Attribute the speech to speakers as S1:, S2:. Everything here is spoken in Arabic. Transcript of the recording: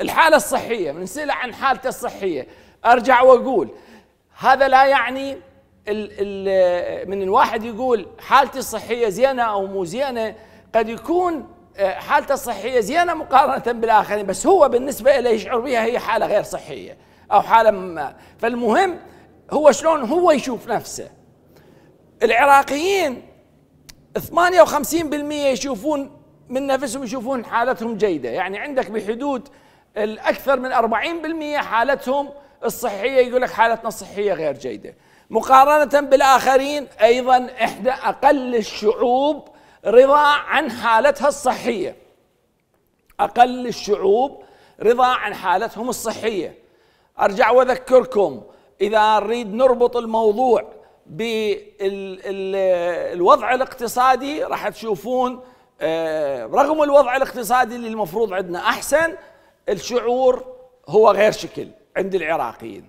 S1: الحالة الصحية بنسأله عن حالته الصحية أرجع وأقول هذا لا يعني الـ الـ من الواحد يقول حالتي الصحية زينة أو مو زينة قد يكون آه، حالته الصحية زينة مقارنة بالآخرين بس هو بالنسبة له يشعر بها هي حالة غير صحية أو حالة ما فالمهم هو شلون هو يشوف نفسه العراقيين 58% يشوفون من نفسهم يشوفون حالتهم جيدة يعني عندك بحدود الأكثر من 40% حالتهم الصحية يقول لك حالتنا الصحية غير جيدة مقارنة بالآخرين أيضا إحدى أقل الشعوب رضا عن حالتها الصحية أقل الشعوب رضا عن حالتهم الصحية أرجع وأذكركم إذا نريد نربط الموضوع بالوضع الاقتصادي راح تشوفون آه، رغم الوضع الاقتصادي اللي المفروض عندنا أحسن الشعور هو غير شكل عند العراقيين